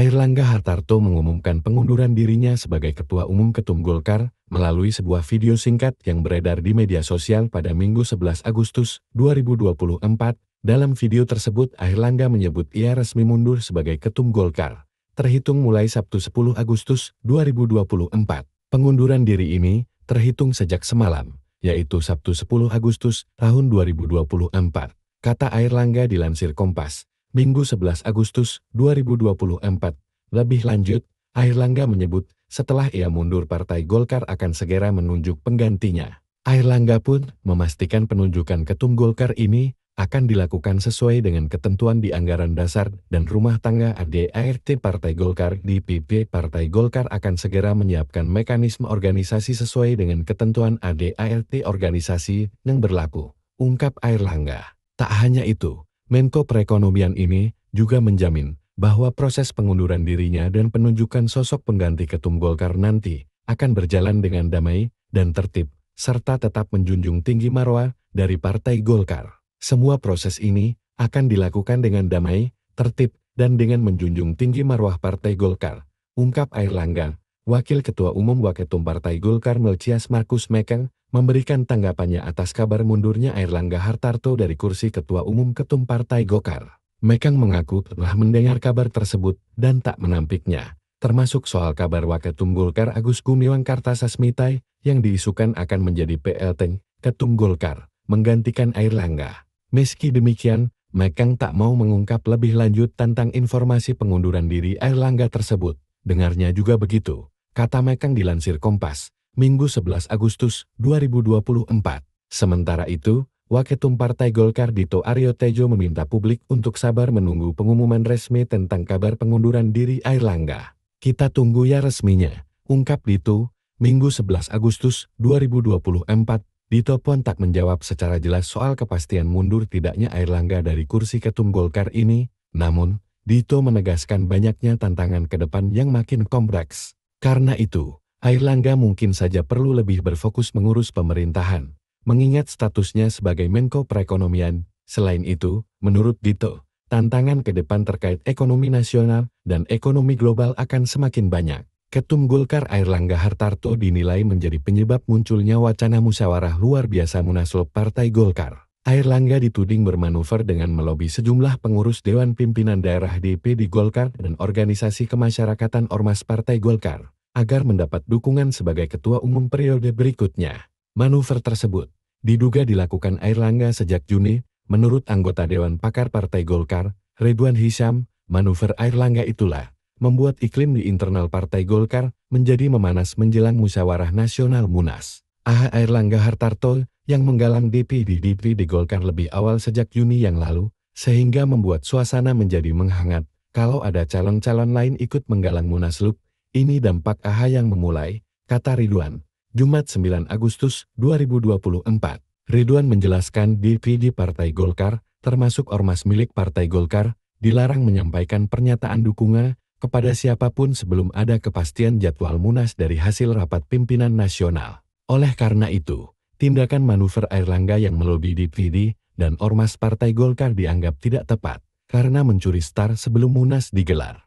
Air Langga Hartarto mengumumkan pengunduran dirinya sebagai Ketua Umum Ketum Golkar melalui sebuah video singkat yang beredar di media sosial pada Minggu 11 Agustus 2024. Dalam video tersebut, Air Langga menyebut ia resmi mundur sebagai Ketum Golkar, terhitung mulai Sabtu 10 Agustus 2024. Pengunduran diri ini terhitung sejak semalam, yaitu Sabtu 10 Agustus tahun 2024, kata Air Langga dilansir Kompas. Minggu 11 Agustus 2024. Lebih lanjut, Air Langga menyebut setelah ia mundur Partai Golkar akan segera menunjuk penggantinya. Air Langga pun memastikan penunjukan ketum Golkar ini akan dilakukan sesuai dengan ketentuan di anggaran dasar dan rumah tangga ADART Partai Golkar di PP Partai Golkar akan segera menyiapkan mekanisme organisasi sesuai dengan ketentuan ADART organisasi yang berlaku, ungkap Air Langga. Tak hanya itu, Menko Perekonomian ini juga menjamin bahwa proses pengunduran dirinya dan penunjukan sosok pengganti ketum Golkar nanti akan berjalan dengan damai dan tertib, serta tetap menjunjung tinggi marwah dari Partai Golkar. Semua proses ini akan dilakukan dengan damai, tertib, dan dengan menjunjung tinggi marwah Partai Golkar, ungkap Air Langga, Wakil Ketua Umum Waketum Partai Golkar Melcias Markus Mekeng, memberikan tanggapannya atas kabar mundurnya Air Langga Hartarto dari kursi Ketua Umum Ketum Partai Golkar. Mekang mengaku telah mendengar kabar tersebut dan tak menampiknya, termasuk soal kabar Waketum Golkar Agus Gumiwang Kartasasmitai yang diisukan akan menjadi PLT Ketum Golkar, menggantikan Air Langga. Meski demikian, Mekang tak mau mengungkap lebih lanjut tentang informasi pengunduran diri Air Langga tersebut. Dengarnya juga begitu, kata Mekang dilansir Kompas. Minggu 11 Agustus 2024. Sementara itu, Waketum Partai Golkar Dito Aryo Tejo meminta publik untuk sabar menunggu pengumuman resmi tentang kabar pengunduran diri Air Langga. Kita tunggu ya resminya, ungkap Dito, Minggu 11 Agustus 2024, Dito pun tak menjawab secara jelas soal kepastian mundur tidaknya Air Langga dari kursi ketum Golkar ini, namun, Dito menegaskan banyaknya tantangan ke depan yang makin kompleks. Karena itu, Air Langga mungkin saja perlu lebih berfokus mengurus pemerintahan, mengingat statusnya sebagai Menko Perekonomian. Selain itu, menurut Dito, tantangan ke depan terkait ekonomi nasional dan ekonomi global akan semakin banyak. Ketum Golkar Air Langga Hartarto dinilai menjadi penyebab munculnya wacana musyawarah luar biasa Munaslup Partai Golkar. Air Langga dituding bermanuver dengan melobi sejumlah pengurus Dewan Pimpinan Daerah DP di Golkar dan organisasi kemasyarakatan Ormas Partai Golkar agar mendapat dukungan sebagai ketua umum periode berikutnya. Manuver tersebut diduga dilakukan Airlangga sejak Juni, menurut anggota Dewan Pakar Partai Golkar, Ridwan Hisham, manuver Airlangga itulah membuat iklim di internal Partai Golkar menjadi memanas menjelang musyawarah nasional Munas. AHA Airlangga Hartarto yang menggalang DPD-DPD di Golkar lebih awal sejak Juni yang lalu, sehingga membuat suasana menjadi menghangat. Kalau ada calon-calon lain ikut menggalang Munaslup, ini dampak AHA yang memulai, kata Ridwan. Jumat 9 Agustus 2024. Ridwan menjelaskan DPD Partai Golkar, termasuk ormas milik Partai Golkar, dilarang menyampaikan pernyataan dukungan kepada siapapun sebelum ada kepastian jadwal munas dari hasil rapat pimpinan nasional. Oleh karena itu, tindakan manuver Air Langga yang melobi DPD dan Ormas Partai Golkar dianggap tidak tepat, karena mencuri star sebelum munas digelar.